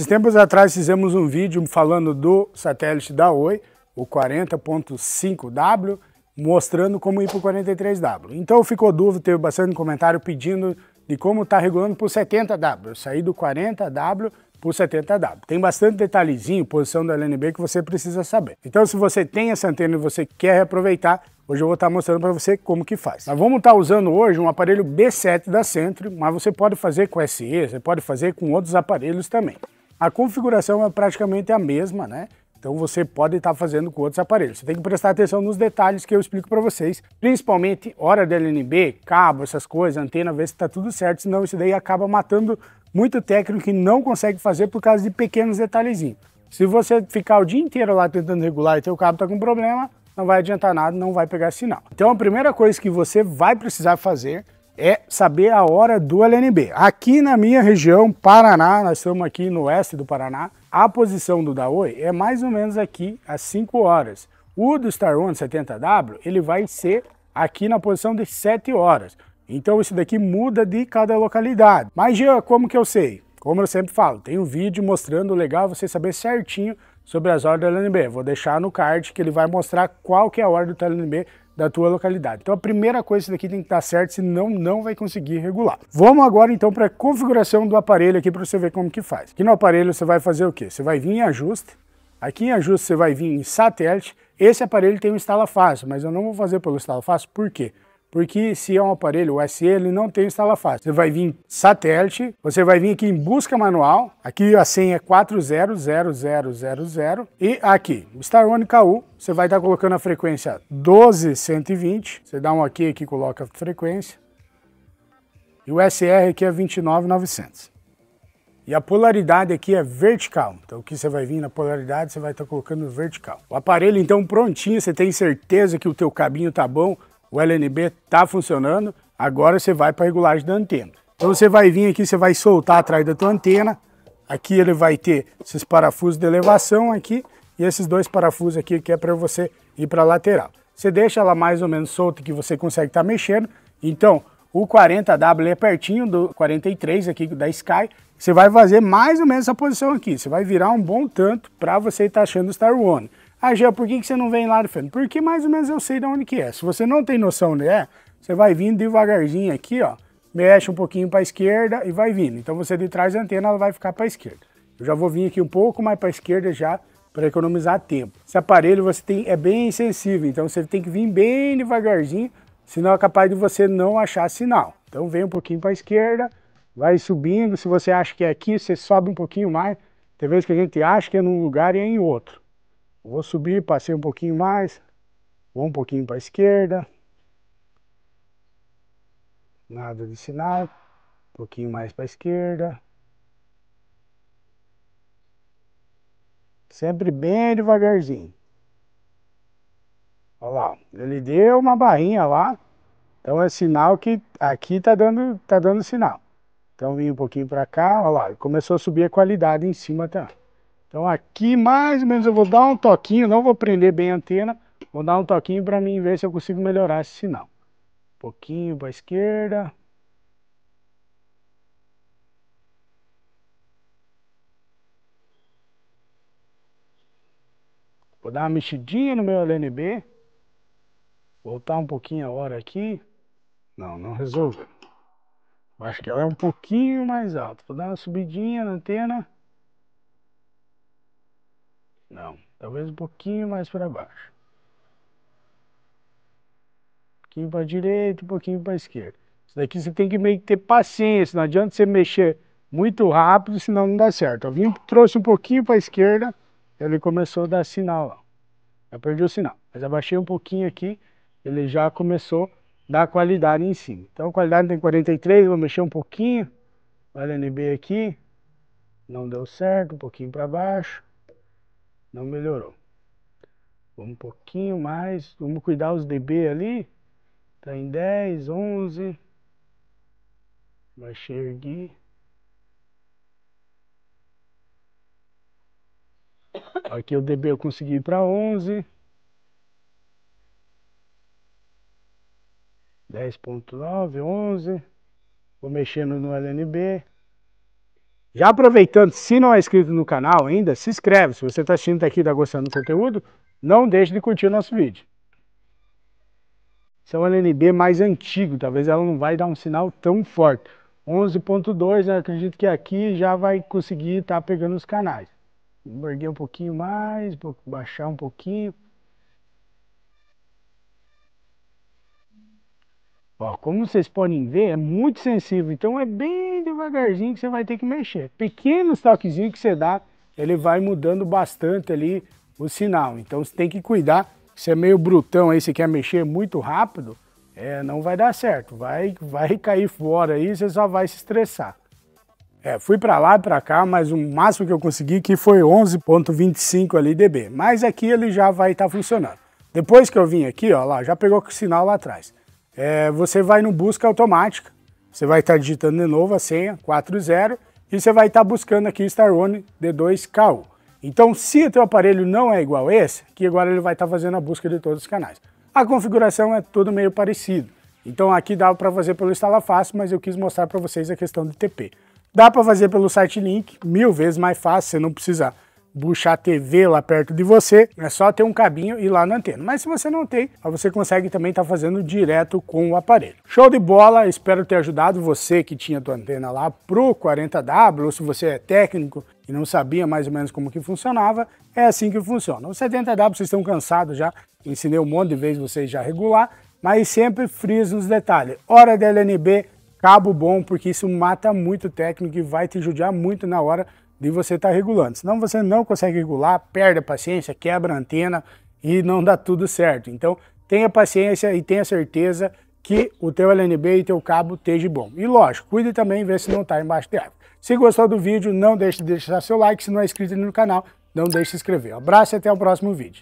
Esses tempos atrás fizemos um vídeo falando do satélite da Oi, o 40.5W, mostrando como ir para o 43W. Então ficou dúvida, teve bastante comentário pedindo de como está regulando para o 70W, sair do 40W para o 70W. Tem bastante detalhezinho, posição do LNB que você precisa saber. Então se você tem essa antena e você quer reaproveitar, hoje eu vou estar tá mostrando para você como que faz. Nós vamos estar tá usando hoje um aparelho B7 da Sentry, mas você pode fazer com SE, você pode fazer com outros aparelhos também. A configuração é praticamente a mesma, né? Então você pode estar tá fazendo com outros aparelhos. Você tem que prestar atenção nos detalhes que eu explico para vocês, principalmente hora de LNB, cabo, essas coisas, antena, ver se está tudo certo, senão isso daí acaba matando muito técnico que não consegue fazer por causa de pequenos detalhezinhos. Se você ficar o dia inteiro lá tentando regular e teu cabo está com problema, não vai adiantar nada, não vai pegar sinal. Então a primeira coisa que você vai precisar fazer é saber a hora do LNB. Aqui na minha região, Paraná, nós estamos aqui no oeste do Paraná, a posição do Daoi é mais ou menos aqui às 5 horas. O do Star One 70W, ele vai ser aqui na posição de 7 horas. Então isso daqui muda de cada localidade. Mas Jean, como que eu sei? Como eu sempre falo, tem um vídeo mostrando legal você saber certinho sobre as horas do LNB. Vou deixar no card que ele vai mostrar qual que é a hora do LNB da tua localidade. Então a primeira coisa isso daqui tem que estar certo, senão não vai conseguir regular. Vamos agora então para a configuração do aparelho aqui para você ver como que faz. Aqui no aparelho você vai fazer o que? Você vai vir em ajuste, aqui em ajuste você vai vir em satélite, esse aparelho tem um instala fácil, mas eu não vou fazer pelo instala fácil, por quê? Porque se é um aparelho USE, ele não tem instala fácil. Você vai vir em satélite, você vai vir aqui em busca manual, aqui a senha é 400000 e aqui, Star One KU, você vai estar colocando a frequência 12120, você dá um aqui e coloca a frequência. E o SR aqui é 29900. E a polaridade aqui é vertical. Então o que você vai vir na polaridade, você vai estar colocando vertical. O aparelho então prontinho, você tem certeza que o teu cabinho tá bom, o LNB está funcionando, agora você vai para a regulagem da antena. Então você vai vir aqui, você vai soltar atrás da tua antena, aqui ele vai ter esses parafusos de elevação aqui e esses dois parafusos aqui que é para você ir para a lateral. Você deixa ela mais ou menos solta que você consegue estar tá mexendo, então o 40W é pertinho do 43 aqui da Sky. Você vai fazer mais ou menos essa posição aqui. Você vai virar um bom tanto para você estar tá achando o Star One. Ah, Gel, por que, que você não vem lá no fundo? Porque mais ou menos eu sei de onde que é. Se você não tem noção onde é, você vai vindo devagarzinho aqui, ó. Mexe um pouquinho para a esquerda e vai vindo. Então você de trás da antena, ela vai ficar para a esquerda. Eu já vou vir aqui um pouco mais para a esquerda já, para economizar tempo. Esse aparelho você tem, é bem sensível, então você tem que vir bem devagarzinho, senão é capaz de você não achar sinal. Então vem um pouquinho para a esquerda, vai subindo, se você acha que é aqui, você sobe um pouquinho mais. Tem vezes que a gente acha que é num lugar e é em outro. Vou subir, passei um pouquinho mais. Vou um pouquinho para a esquerda. Nada de sinal. Um pouquinho mais para a esquerda. Sempre bem devagarzinho. Olha lá, ele deu uma barrinha lá. Então é sinal que aqui está dando, tá dando sinal. Então vim um pouquinho para cá, olha lá, começou a subir a qualidade em cima também. Tá? Então aqui mais ou menos eu vou dar um toquinho, não vou prender bem a antena, vou dar um toquinho para mim ver se eu consigo melhorar esse sinal. Um pouquinho para a esquerda. Vou dar uma mexidinha no meu LNB. Voltar um pouquinho a hora aqui. Não, não resolveu. Acho que ela é um pouquinho mais alta. Vou dar uma subidinha na antena. Não, talvez um pouquinho mais para baixo. Um pouquinho para a direita, um pouquinho para a esquerda. Isso daqui você tem que meio que ter paciência, não adianta você mexer muito rápido, senão não dá certo. Eu vim, trouxe um pouquinho para a esquerda, ele começou a dar sinal. Eu perdi o sinal, mas abaixei um pouquinho aqui, ele já começou a dar qualidade em cima. Então a qualidade tem 43, vou mexer um pouquinho, LNB aqui, não deu certo, um pouquinho para baixo. Não melhorou. Vamos um pouquinho mais. Vamos cuidar os DB ali. Tá em 10, 11. Baixei ergui. Aqui o DB eu consegui ir para 11. 10.9, 11. Vou mexendo no LNB. Já aproveitando, se não é inscrito no canal ainda, se inscreve. Se você está assistindo aqui, e está gostando do conteúdo, não deixe de curtir o nosso vídeo. Esse é o LNB mais antigo, talvez ela não vai dar um sinal tão forte. 11.2, acredito que aqui já vai conseguir estar tá pegando os canais. Vou um pouquinho mais, vou baixar um pouquinho. Ó, como vocês podem ver, é muito sensível, então é bem devagarzinho que você vai ter que mexer. Pequenos toquezinhos que você dá, ele vai mudando bastante ali o sinal. Então você tem que cuidar, se é meio brutão aí, você quer mexer muito rápido, é, não vai dar certo, vai, vai cair fora aí, você só vai se estressar. É, fui para lá e para cá, mas o máximo que eu consegui que foi 11.25 ali dB, mas aqui ele já vai estar tá funcionando. Depois que eu vim aqui, ó lá, já pegou o sinal lá atrás é, você vai no busca automática, você vai estar tá digitando de novo a senha 40 e você vai estar tá buscando aqui Star One D2KU. Então, se o teu aparelho não é igual esse, que agora ele vai estar tá fazendo a busca de todos os canais. A configuração é tudo meio parecido. Então aqui dá para fazer pelo instala fácil, mas eu quis mostrar para vocês a questão do TP. Dá para fazer pelo site link, mil vezes mais fácil, você não precisa buchar TV lá perto de você, é só ter um cabinho e ir lá na antena. Mas se você não tem, você consegue também estar tá fazendo direto com o aparelho. Show de bola, espero ter ajudado você que tinha tua antena lá pro 40W, ou se você é técnico e não sabia mais ou menos como que funcionava, é assim que funciona. O 70W vocês estão cansados já, ensinei um monte de vezes vocês já regular, mas sempre friso nos detalhes. Hora da LNB, cabo bom, porque isso mata muito técnico e vai te judiar muito na hora e você está regulando. Senão você não consegue regular, perde a paciência, quebra a antena e não dá tudo certo. Então tenha paciência e tenha certeza que o teu LNB e teu cabo esteja bom. E lógico, cuide também e vê se não está embaixo de água. Se gostou do vídeo, não deixe de deixar seu like. Se não é inscrito no canal, não deixe de se inscrever. Um abraço e até o próximo vídeo.